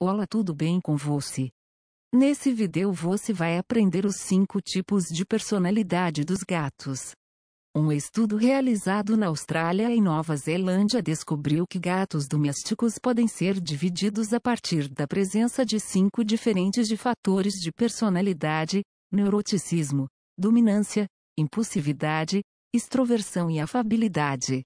Olá, tudo bem com você? Nesse vídeo você vai aprender os 5 tipos de personalidade dos gatos. Um estudo realizado na Austrália e Nova Zelândia descobriu que gatos domésticos podem ser divididos a partir da presença de cinco diferentes de fatores de personalidade, neuroticismo, dominância, impulsividade, extroversão e afabilidade.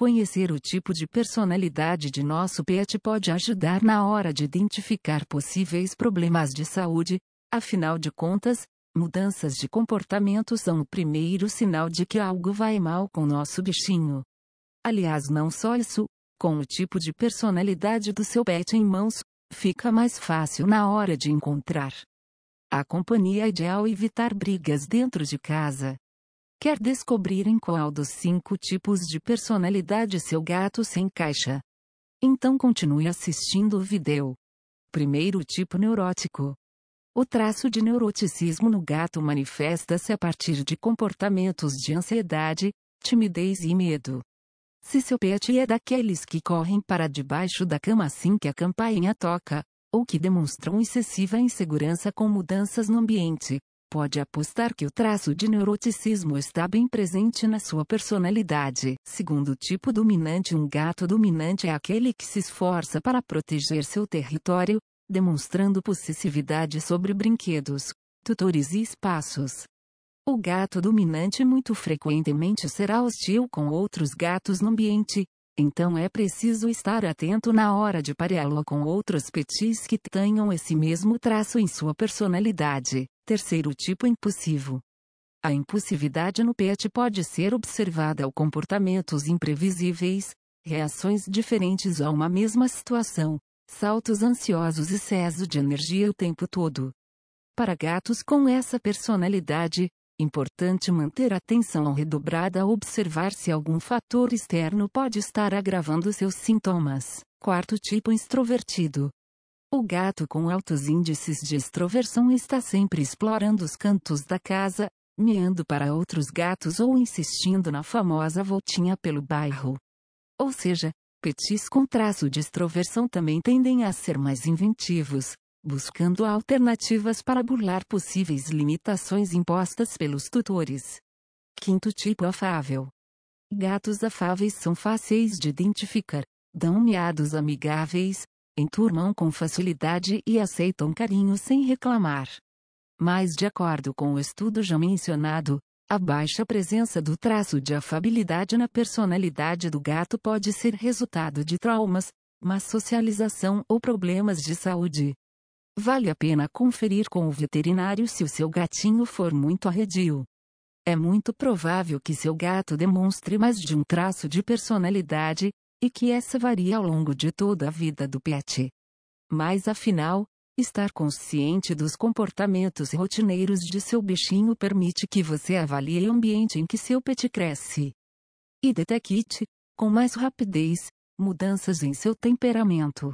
Conhecer o tipo de personalidade de nosso pet pode ajudar na hora de identificar possíveis problemas de saúde, afinal de contas, mudanças de comportamento são o primeiro sinal de que algo vai mal com nosso bichinho. Aliás, não só isso, com o tipo de personalidade do seu pet em mãos, fica mais fácil na hora de encontrar a companhia ideal e evitar brigas dentro de casa. Quer descobrir em qual dos cinco tipos de personalidade seu gato se encaixa? Então continue assistindo o vídeo. Primeiro tipo neurótico. O traço de neuroticismo no gato manifesta-se a partir de comportamentos de ansiedade, timidez e medo. Se seu pet é daqueles que correm para debaixo da cama assim que a campainha toca, ou que demonstram excessiva insegurança com mudanças no ambiente, Pode apostar que o traço de neuroticismo está bem presente na sua personalidade. Segundo tipo dominante, um gato dominante é aquele que se esforça para proteger seu território, demonstrando possessividade sobre brinquedos, tutores e espaços. O gato dominante muito frequentemente será hostil com outros gatos no ambiente, então é preciso estar atento na hora de pareá-lo com outros petis que tenham esse mesmo traço em sua personalidade. Terceiro tipo impulsivo. A impulsividade no PET pode ser observada ao comportamentos imprevisíveis, reações diferentes a uma mesma situação, saltos ansiosos e excesso de energia o tempo todo. Para gatos com essa personalidade, importante manter atenção redobrada a observar se algum fator externo pode estar agravando seus sintomas. Quarto tipo extrovertido. O gato com altos índices de extroversão está sempre explorando os cantos da casa, miando para outros gatos ou insistindo na famosa voltinha pelo bairro. Ou seja, petis com traço de extroversão também tendem a ser mais inventivos, buscando alternativas para burlar possíveis limitações impostas pelos tutores. Quinto tipo afável. Gatos afáveis são fáceis de identificar, dão miados amigáveis, enturmam com facilidade e aceitam carinho sem reclamar. Mas de acordo com o estudo já mencionado, a baixa presença do traço de afabilidade na personalidade do gato pode ser resultado de traumas, má socialização ou problemas de saúde. Vale a pena conferir com o veterinário se o seu gatinho for muito arredio. É muito provável que seu gato demonstre mais de um traço de personalidade, e que essa varia ao longo de toda a vida do pet. Mas afinal, estar consciente dos comportamentos rotineiros de seu bichinho permite que você avalie o ambiente em que seu pet cresce e detecte, com mais rapidez, mudanças em seu temperamento.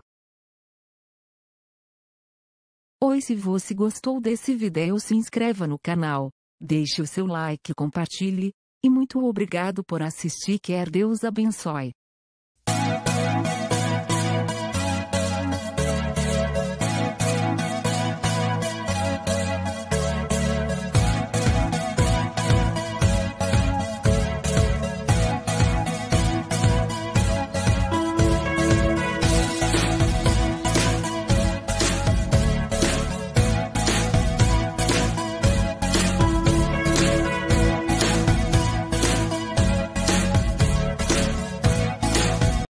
Oi, se você gostou desse vídeo, se inscreva no canal, deixe o seu like, compartilhe, e muito obrigado por assistir. Quer Deus abençoe.